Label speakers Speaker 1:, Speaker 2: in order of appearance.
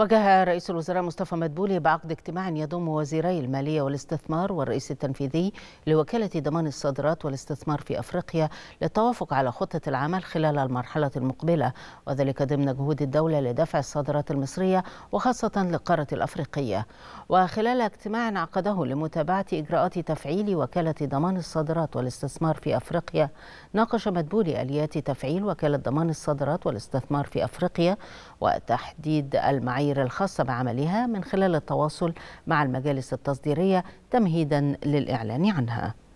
Speaker 1: وجه رئيس الوزراء مصطفى مدبولي بعقد اجتماع يضم وزيري المالية والاستثمار والرئيس التنفيذي لوكالة ضمان الصادرات والاستثمار في أفريقيا للتوافق على خطة العمل خلال المرحلة المقبلة وذلك ضمن جهود الدولة لدفع الصادرات المصرية وخاصة للقارة الأفريقية وخلال اجتماع عقده لمتابعة إجراءات تفعيل وكالة ضمان الصادرات والاستثمار في أفريقيا ناقش مدبولي آليات تفعيل وكالة ضمان الصادرات والاستثمار في أفريقيا وتحديد المعايير المعايير الخاصة بعملها من خلال التواصل مع المجالس التصديرية تمهيدا للإعلان عنها